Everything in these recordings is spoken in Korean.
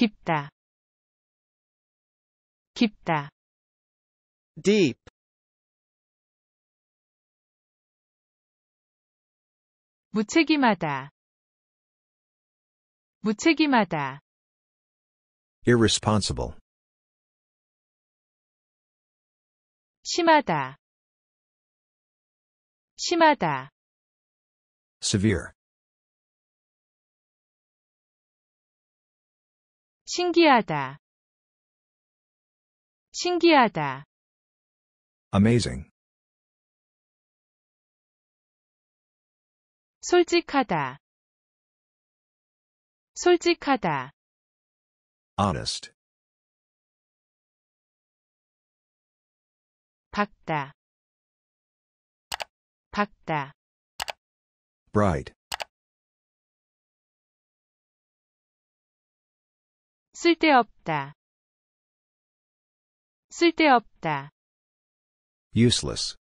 깊다 깊다 deep 무책임하다 무책임하다 irresponsible 심하다 심하다 severe 신기하다. 신기하다. amazing. 솔직하다. 솔직하다. honest. 박다. 밝다 bright. 쓸데없다 쓸데없다 useless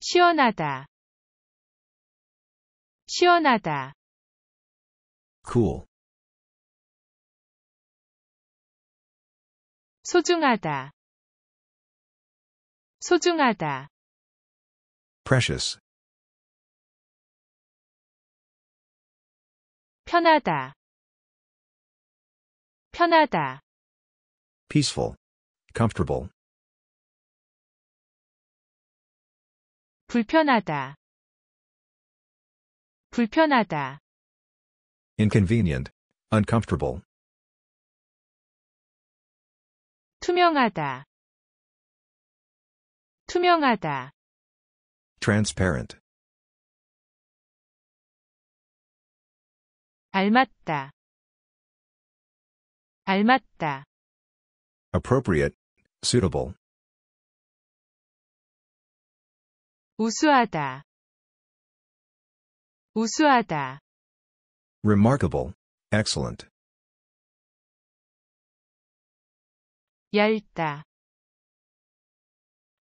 시원하다 시원하다 cool 소중하다 소중하다 precious 편하다 편하다 peaceful comfortable 불편하다 불편하다 inconvenient uncomfortable 투명하다 투명하다 transparent 닮았다 닮았다 appropriate, suitable 우수하다 우수하다 remarkable, excellent 얇다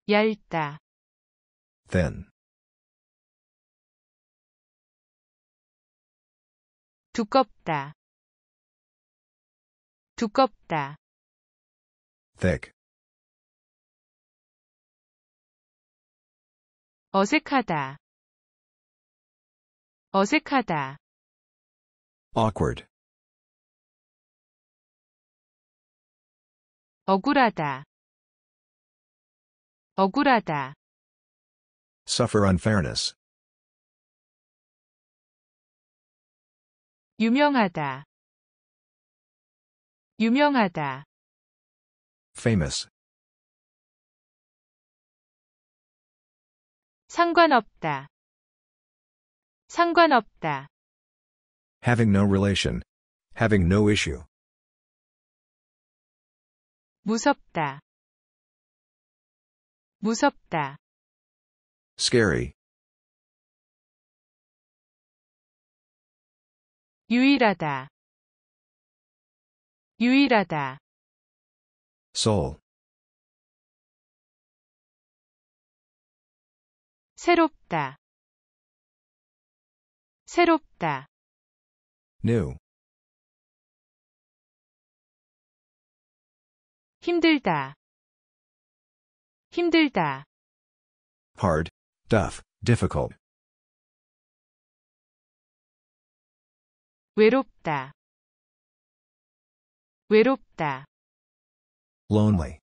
얇다 thin 두껍다 두껍다 thick 어색하다 어색하다 awkward 억울하다 억울하다 suffer unfairness 유명하다 유명하다 famous 상관없다 상관없다 having no relation having no issue 무섭다 무섭다 scary 유일하다 유일하다 soul 새롭다 새롭다 new 힘들다 힘들다 hard tough difficult 외롭다 외롭다 lonely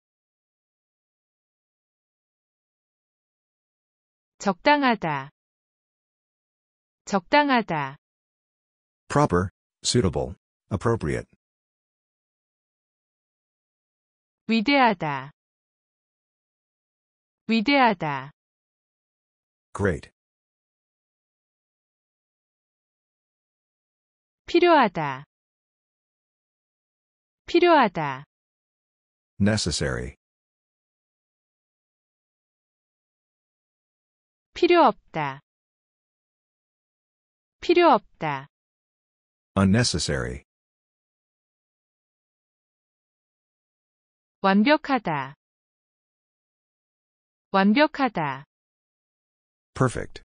적당하다 적당하다 proper suitable appropriate 위대하다 위대하다 great 필요하다 필요하다 necessary 필요 없다 필요 없다 unnecessary 완벽하다 완벽하다 perfect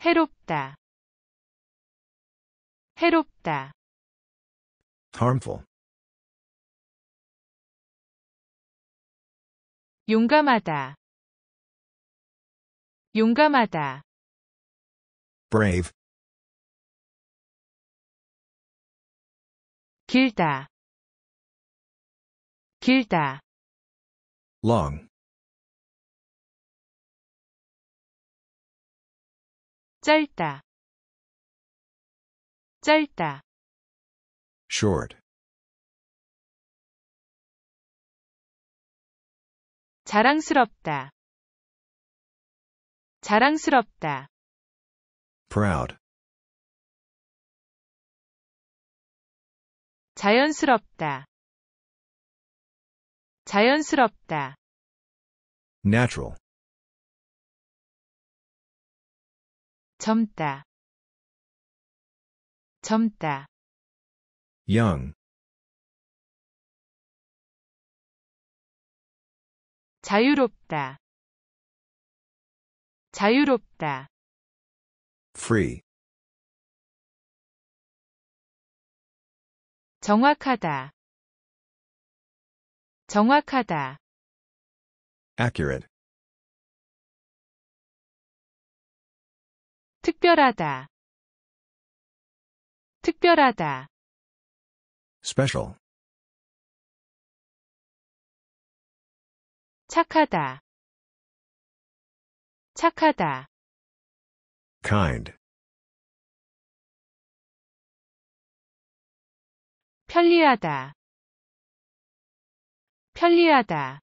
해롭다 해롭다 harmful 용감하다 용감하다 brave 길다 길다 long 짧다 짧다 short 자랑스럽다 자랑스럽다 proud 자연스럽다 자연스럽다 natural 젊다 젊다 young 자유롭다 자유롭다 free 정확하다 정확하다 accurate 특별하다 특별하다 special 착하다 착하다 kind 편리하다 편리하다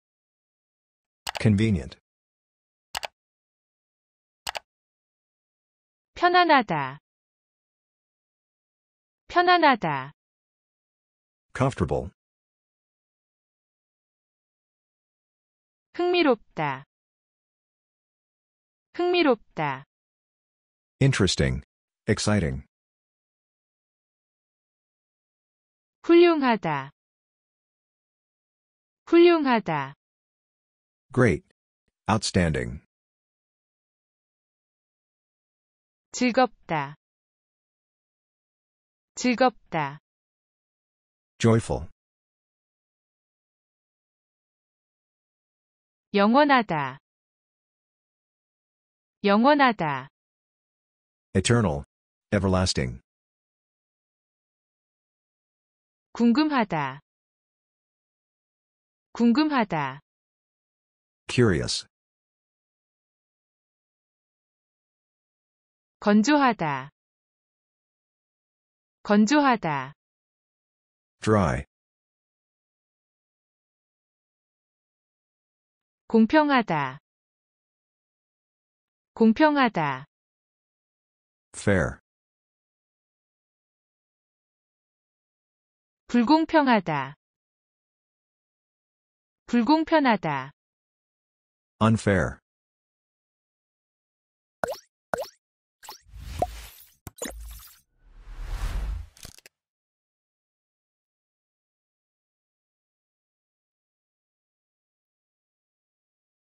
convenient 편안하다 편안하다 comfortable 흥미롭다 흥미롭다 interesting exciting 훌륭하다 훌륭하다 great outstanding 즐겁다 즐겁다 joyful 영원하다 영원하다 eternal everlasting 궁금하다 궁금하다 curious 건조하다 건조하다 dry 공평하다 공평하다 fair 불공평하다 불공평하다 unfair